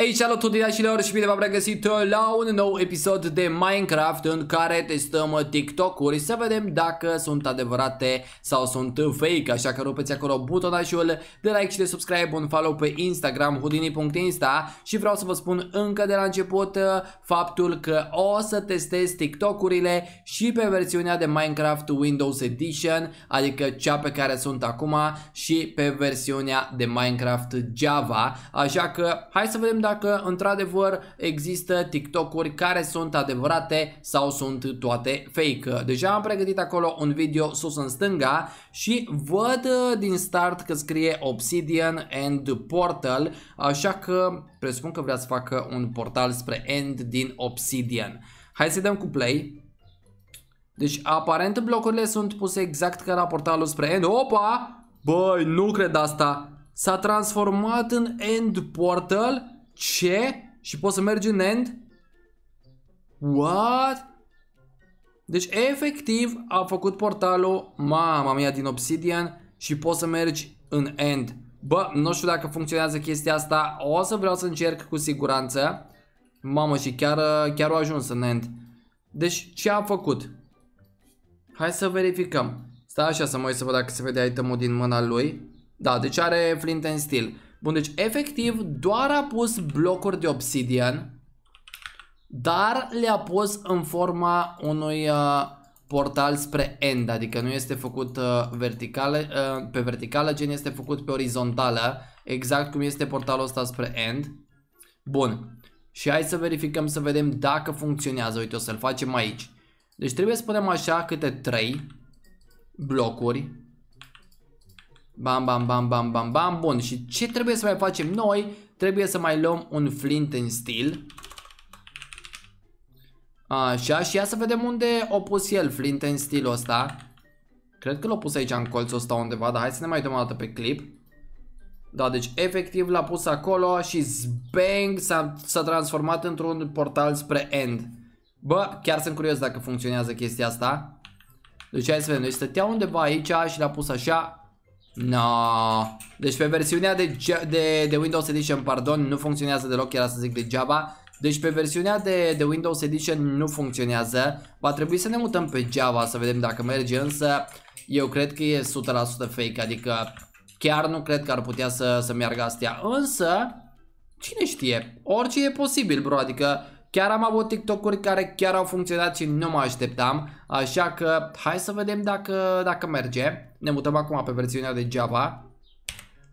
Ei, salut tuturor și bine v-am regăsit la un nou episod de Minecraft în care testăm TikTok-uri să vedem dacă sunt adevărate sau sunt fake, așa că rupeți acolo butonajul de like și de subscribe, un follow pe Instagram hudini.insta și vreau să vă spun încă de la început uh, faptul că o să testez TikTok-urile și pe versiunea de Minecraft Windows Edition, adică cea pe care sunt acum și pe versiunea de Minecraft Java, așa că hai să vedem dacă dacă într-adevăr există TikTok-uri care sunt adevărate sau sunt toate fake. Deja am pregătit acolo un video sus în stânga și văd uh, din start că scrie Obsidian and Portal, așa că presupun că vrea să facă un portal spre End din Obsidian. Hai să dăm cu play. Deci aparent blocurile sunt puse exact ca la portalul spre End. Opa! Băi, nu cred asta. S-a transformat în End Portal ce? Și poți să mergi în end? What? Deci efectiv a făcut portalul, mama mia, din Obsidian și poți să mergi în end. Bă, nu știu dacă funcționează chestia asta, o să vreau să încerc cu siguranță. Mamă, și chiar, uh, chiar o ajuns în end. Deci ce a făcut? Hai să verificăm. Stai așa să mă uit să văd dacă se vede itemul din mâna lui. Da, deci are flint and steel. Bun, deci efectiv doar a pus blocuri de obsidian, dar le-a pus în forma unui uh, portal spre end, adică nu este făcut uh, verticală, uh, pe verticală, gen este făcut pe orizontală, exact cum este portalul ăsta spre end. Bun, și hai să verificăm să vedem dacă funcționează, uite o să-l facem aici. Deci trebuie să punem așa câte 3 blocuri Bam, bam, bam, bam, bam, bam. Bun, și ce trebuie să mai facem noi? Trebuie să mai luăm un flint în stil. Așa, și ia să vedem unde o pus el flint în stil ăsta. Cred că l-a pus aici în colțul ăsta undeva, dar hai să ne mai dăm o dată pe clip. Da, deci efectiv l-a pus acolo și zbang s-a transformat într-un portal spre end. Bă, chiar sunt curios dacă funcționează chestia asta. Deci hai să vedem, deci stătea undeva aici și l-a pus așa No. Deci pe versiunea de, de, de Windows Edition, pardon, nu funcționează deloc, era să zic degeaba. Deci pe versiunea de, de Windows Edition nu funcționează. Va trebui să ne mutăm pe Java să vedem dacă merge, însă eu cred că e 100% fake, adică chiar nu cred că ar putea să, să meargă astea. Însă, cine știe, orice e posibil, bro, adică Chiar am avut TikTok-uri care chiar au funcționat și nu mă așteptam, așa că hai să vedem dacă, dacă merge. Ne mutăm acum pe versiunea de Java.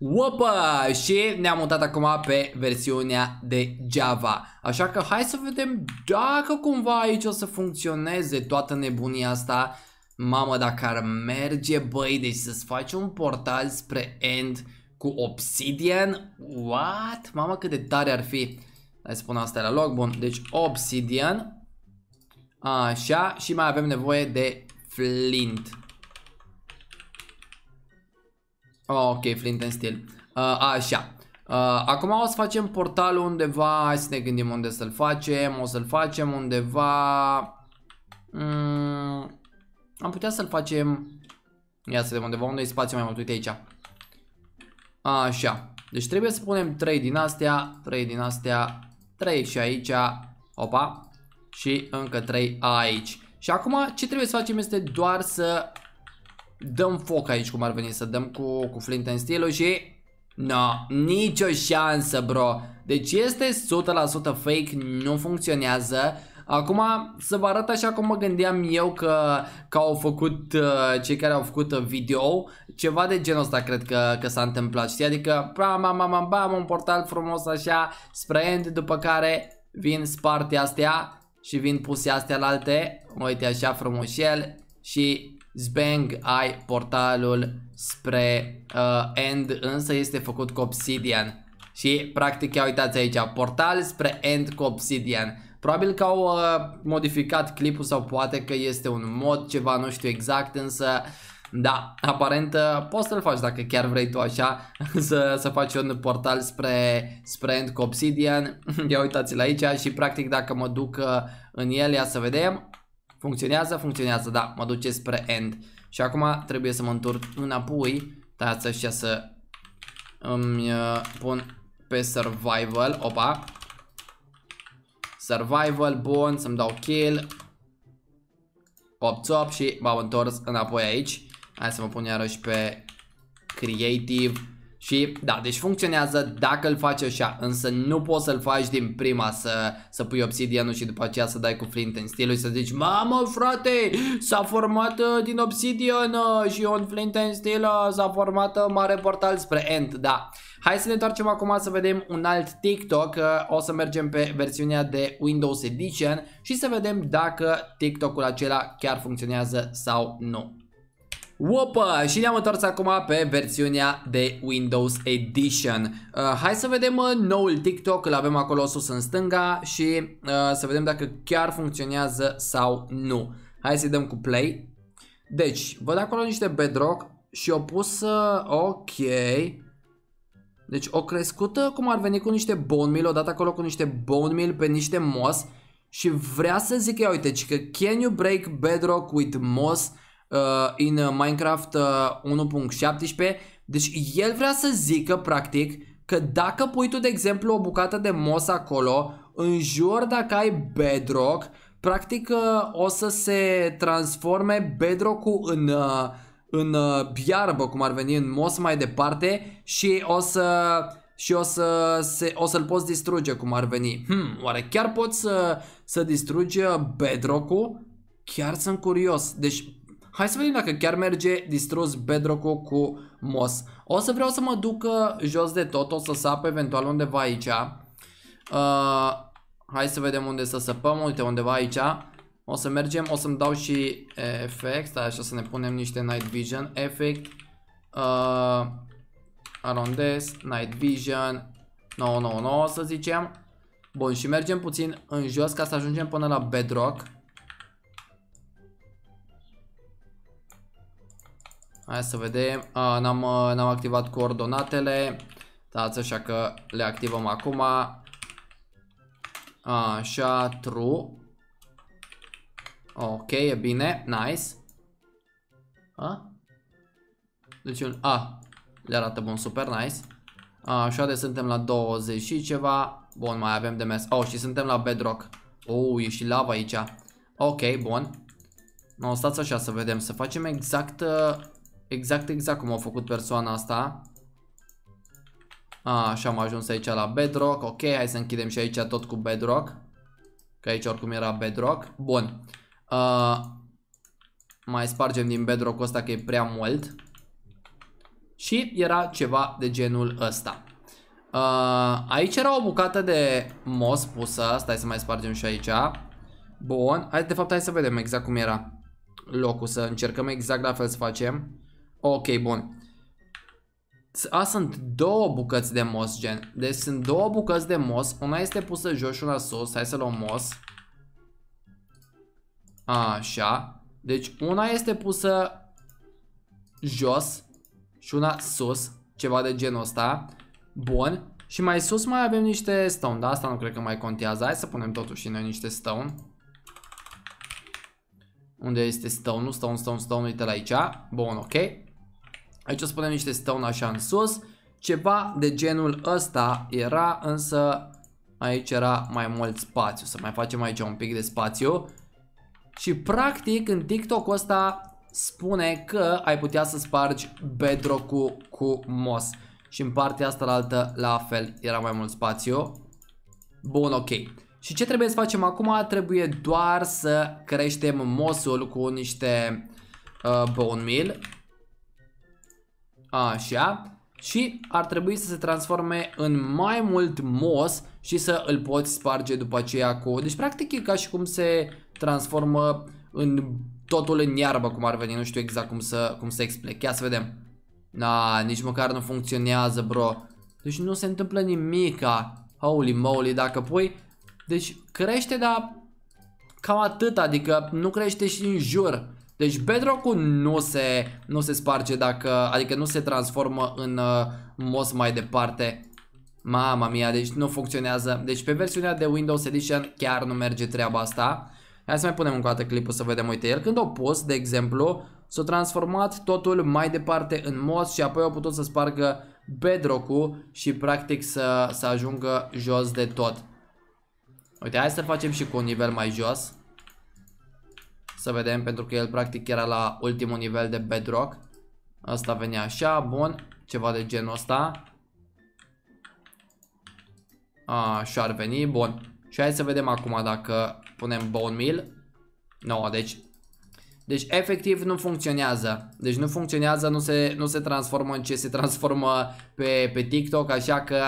Opa! Și ne-am mutat acum pe versiunea de Java. Așa că hai să vedem dacă cumva aici o să funcționeze toată nebunia asta. Mamă, dacă ar merge, băi, deci să-ți faci un portal spre end cu Obsidian? What? Mamă, cât de tare ar fi! Hai să asta la loc. Bun, deci obsidian. Așa, și mai avem nevoie de flint. Ok, flint în stil uh, așa. Uh, acum o să facem portalul undeva, hai să ne gândim unde să-l facem, o să-l facem undeva... Mm, am putea să-l facem... Ia să vedem undeva, unde e spațiu mai mult, uite aici. Așa. Deci trebuie să punem 3 din astea, 3 din astea, 3 și aici, opa, și încă 3 aici. Și acum ce trebuie să facem este doar să dăm foc aici cum ar veni, să dăm cu, cu flint în stilul și... No, nicio șansă bro. Deci este 100% fake, nu funcționează. Acum să vă arăt așa cum mă gândeam eu că, că au făcut uh, cei care au făcut uh, video, ceva de genul ăsta cred că, că s-a întâmplat, știi? Adică bam, bam, bam, bam, un portal frumos așa spre end, după care vin sparte astea și vin puse astea la alte, uite așa el și zbang ai portalul spre uh, end, însă este făcut cu obsidian. Și practic, ia uitați aici, portal spre end cu obsidian. Probabil că au uh, modificat clipul sau poate că este un mod, ceva, nu știu exact, însă da, aparent uh, poți să-l faci dacă chiar vrei tu așa să, să faci un portal spre, spre End cu Obsidian. Ia uitați-l aici și practic dacă mă duc uh, în el, ia să vedem. Funcționează? Funcționează, da, mă duce spre End. Și acum trebuie să mă întorc înapoi. tați așa să îmi uh, pun pe Survival. Opa, Survival, bun, să-mi dau kill Pop top și m-am întors înapoi aici Hai să mă pun iarăși pe Creative și da, deci funcționează dacă îl faci așa, însă nu poți să-l faci din prima să, să pui obsidianul și după aceea să dai cu flint în stilul și să zici Mamă frate, s-a format uh, din obsidian uh, și un flint în stil uh, s-a format mare portal spre end, da. Hai să ne întoarcem acum să vedem un alt TikTok, o să mergem pe versiunea de Windows Edition și să vedem dacă TikTok-ul acela chiar funcționează sau nu. Opa! Și ne-am întors acum pe versiunea de Windows Edition. Uh, hai să vedem uh, noul TikTok, îl avem acolo sus în stânga și uh, să vedem dacă chiar funcționează sau nu. Hai să-i dăm cu play. Deci, văd acolo niște bedrock și o pus, uh, ok, deci o crescută cum ar veni cu niște bone meal, o dat acolo cu niște bone meal pe niște moss și vrea să zic, ia uite, că can you break bedrock with moss? uh, în uh, Minecraft uh, 1.17. Deci el vrea să zică practic că dacă pui tu de exemplu o bucată de mos acolo, în jur dacă ai bedrock, practic uh, o să se transforme bedrock-ul în... Uh, în biarbă, uh, cum ar veni, în mos mai departe și o să și o, să se, o să-l poți distruge cum ar veni. Hmm, oare chiar poți să, să distrugi uh, bedrock-ul? Chiar sunt curios. Deci Hai să vedem dacă chiar merge distrus bedrock cu Moss. O să vreau să mă duc uh, jos de tot, o să sap eventual undeva aici. Uh, hai să vedem unde să săpăm, uite undeva aici. O să mergem, o să-mi dau și efect, stai așa să ne punem niște night vision, efect, uh, Arondes, night vision, 999 să zicem. Bun și mergem puțin în jos ca să ajungem până la bedrock. Hai să vedem. N-am activat coordonatele. Dați da, așa că le activăm acum. Așa, true. Ok, e bine. Nice. A? Deci un A. Le arată bun, super nice. Așa de suntem la 20 și ceva. Bun, mai avem de mers. Oh, și suntem la bedrock. Oh, e și lava aici. Ok, bun. No, stați așa să vedem, să facem exact uh, Exact, exact cum a făcut persoana asta a, Așa am ajuns aici la bedrock Ok, hai să închidem și aici tot cu bedrock Că aici oricum era bedrock Bun uh, Mai spargem din bedrock ăsta că e prea mult Și era ceva de genul ăsta uh, Aici era o bucată de mos pusă Stai să mai spargem și aici Bun, hai, de fapt hai să vedem exact cum era locul Să încercăm exact la fel să facem Ok, bun. Asta sunt două bucăți de mos, gen. Deci sunt două bucăți de mos. Una este pusă jos și una sus. Hai să luăm mos. Așa. Deci una este pusă jos și una sus. Ceva de genul ăsta. Bun. Și mai sus mai avem niște stone, da? Asta nu cred că mai contează. Hai să punem totuși noi niște stone. Unde este stone? Nu stone, stone, stone, uite la aici. Bun, ok. Aici o să punem niște stone așa în sus. Ceva de genul ăsta era, însă aici era mai mult spațiu. Să mai facem aici un pic de spațiu. Și practic în TikTok ăsta spune că ai putea să spargi bedrock-ul cu mos. Și în partea asta la altă la fel era mai mult spațiu. Bun, ok. Și ce trebuie să facem acum? Trebuie doar să creștem mosul cu niște uh, bone meal Așa. Și ar trebui să se transforme în mai mult mos și să îl poți sparge după aceea cu... Deci practic e ca și cum se transformă în totul în iarbă, cum ar veni. Nu știu exact cum să, cum să explic. Ia să vedem. Na, nici măcar nu funcționează, bro. Deci nu se întâmplă nimica. Holy moly, dacă pui... Deci crește, dar cam atât, adică nu crește și în jur. Deci bedrock-ul nu se, nu se sparge dacă, adică nu se transformă în uh, MOS mai departe. Mama mia, deci nu funcționează. Deci pe versiunea de Windows Edition chiar nu merge treaba asta. Hai să mai punem încă o dată clipul să vedem, uite, el când o pus, de exemplu, s-a transformat totul mai departe în MOS și apoi au putut să spargă bedrock-ul și practic să, să ajungă jos de tot. Uite, hai să facem și cu un nivel mai jos. Să vedem, pentru că el practic era la ultimul nivel de bedrock. Asta venea așa, bun, ceva de genul ăsta. Așa ar veni, bun. Și hai să vedem acum dacă punem bone meal. Nu, no, deci deci efectiv nu funcționează. Deci nu funcționează, nu se, nu se transformă în ce se transformă pe, pe TikTok, așa că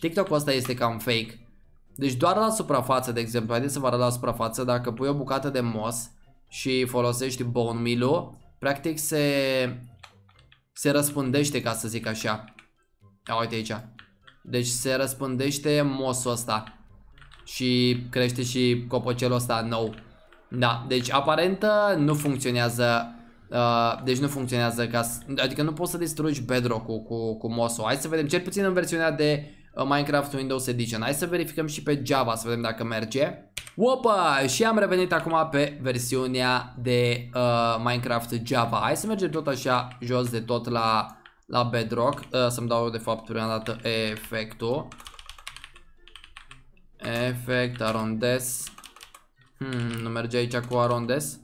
TikTok-ul ăsta este cam fake. Deci doar la suprafață, de exemplu, haideți să vă arăt la suprafață, dacă pui o bucată de mos, și folosești bone meal practic se, se răspândește, ca să zic așa. Ia uite aici. Deci se răspândește mosul ăsta și crește și copocelul ăsta nou. Da, deci aparent uh, nu funcționează Uh, deci nu funcționează ca Adică nu poți să distrugi bedrock-ul cu, cu mosul Hai să vedem, cel puțin în versiunea de Uh, Minecraft Windows Edition. Hai să verificăm și pe Java să vedem dacă merge. Opa! Și am revenit acum pe versiunea de uh, Minecraft Java. Hai să mergem tot așa jos de tot la, la Bedrock. Uh, Să-mi dau de fapt prima dată efectul. Efect, arondes. Hmm, nu merge aici cu arondes.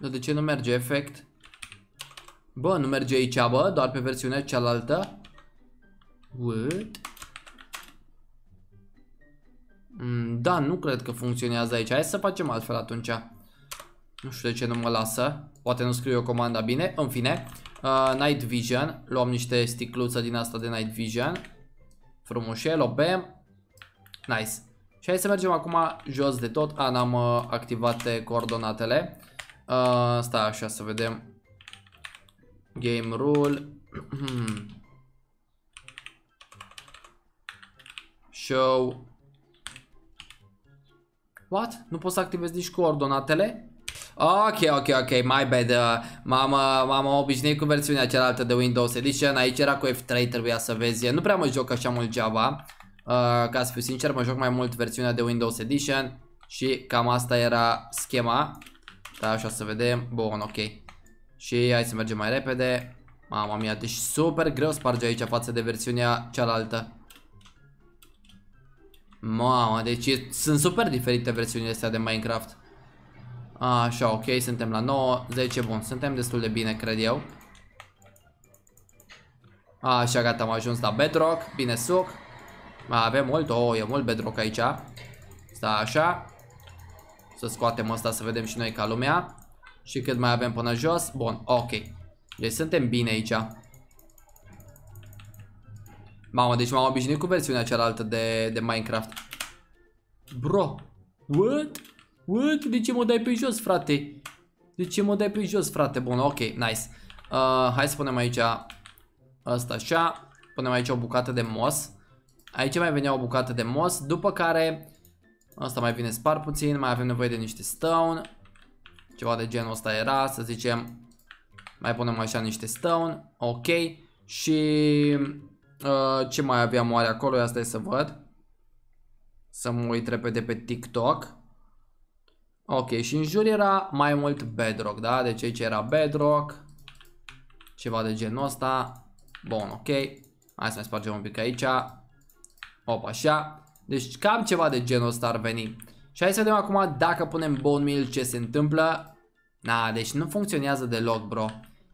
Dar de ce nu merge efect? Bă, nu merge aici, bă, doar pe versiunea cealaltă. Word. Mm, da, nu cred că funcționează aici. Hai să facem altfel atunci. Nu știu de ce nu mă lasă. Poate nu scriu eu comanda bine. În fine. Uh, night Vision. Luăm niște sticluță din asta de Night Vision. Frumușel, o bem. Nice. Și hai să mergem acum jos de tot. A, n-am uh, activate coordonatele. Uh, stai așa să vedem. Game rule. Hmm. Show. What? Nu pot să activez nici coordonatele? Ok, ok, ok, my bad uh, M-am uh, obișnuit cu versiunea cealaltă de Windows Edition Aici era cu F3, trebuia să vezi Nu prea mă joc așa mult Java uh, Ca să fiu sincer, mă joc mai mult versiunea de Windows Edition Și cam asta era schema Da, așa să vedem Bun, ok Și hai să mergem mai repede Mamma mia, deci super greu sparge aici față de versiunea cealaltă Mamă, deci sunt super diferite versiunile astea de Minecraft. Așa, ok, suntem la 9, 10, bun, suntem destul de bine, cred eu. Așa, gata, am ajuns la bedrock, bine suc. Mai avem mult, oh, e mult bedrock aici. Sta așa. Să scoatem asta să vedem și noi ca lumea. Și cât mai avem până jos, bun, ok. Deci suntem bine aici. Mamă, deci m-am obișnuit cu versiunea cealaltă de, de Minecraft. Bro, what? What? De ce mă dai pe jos, frate? De ce mă dai pe jos, frate? Bun, ok, nice. Uh, hai să punem aici asta așa. Punem aici o bucată de mos. Aici mai venea o bucată de mos, după care asta mai vine spar puțin, mai avem nevoie de niște stone. Ceva de genul ăsta era, să zicem. Mai punem așa niște stone. Ok. Și Uh, ce mai aveam oare acolo? Asta e să văd. Să mă uit repede pe TikTok. Ok, și în jur era mai mult bedrock, da? Deci aici era bedrock. Ceva de genul ăsta. Bun, ok. Hai să mai spargem un pic aici. Opa, așa. Deci cam ceva de genul ăsta ar veni. Și hai să vedem acum dacă punem bone meal ce se întâmplă. Na, deci nu funcționează deloc, bro.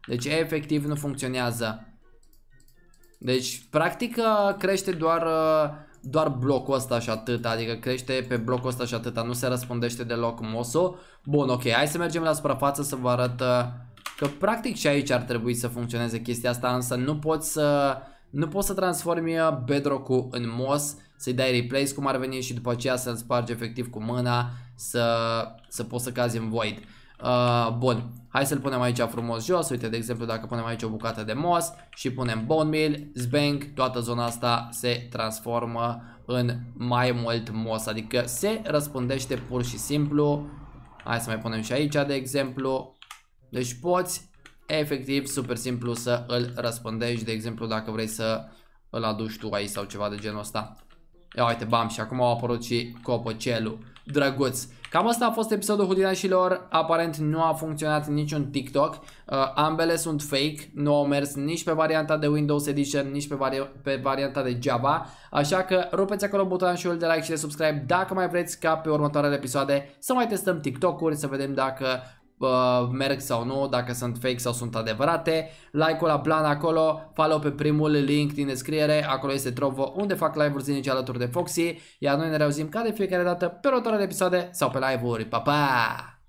Deci efectiv nu funcționează. Deci, practic, uh, crește doar, uh, doar blocul ăsta și atât, adică crește pe blocul ăsta și atât, nu se răspundește deloc Moso. Bun, ok, hai să mergem la suprafață să vă arăt uh, că practic și aici ar trebui să funcționeze chestia asta, însă nu poți să... Nu poți să transformi bedrock-ul în MOS, să-i dai replace cum ar veni și după aceea să-l spargi efectiv cu mâna, să, să poți să cazi în void. Uh, bun, hai să-l punem aici frumos jos, uite de exemplu dacă punem aici o bucată de moss și punem bone meal, zbang, toată zona asta se transformă în mai mult moss, adică se răspundește pur și simplu, hai să mai punem și aici de exemplu, deci poți efectiv super simplu să îl răspândești, de exemplu dacă vrei să îl aduci tu aici sau ceva de genul ăsta. Ia uite, bam, și acum au apărut și copăcelul, drăguț. Cam asta a fost episodul hudilașilor, aparent nu a funcționat niciun TikTok, uh, ambele sunt fake, nu au mers nici pe varianta de Windows Edition, nici pe, vari- pe varianta de Java, așa că rupeți acolo butonul de like și de subscribe dacă mai vreți ca pe următoarele episoade să mai testăm TikTok-uri, să vedem dacă uh, merg sau nu, dacă sunt fake sau sunt adevărate. Like-ul la plan acolo, follow pe primul link din descriere, acolo este Trovo unde fac live-uri zilnice alături de Foxy, iar noi ne reauzim ca de fiecare dată pe următoarele episoade sau pe live-uri. Pa, pa!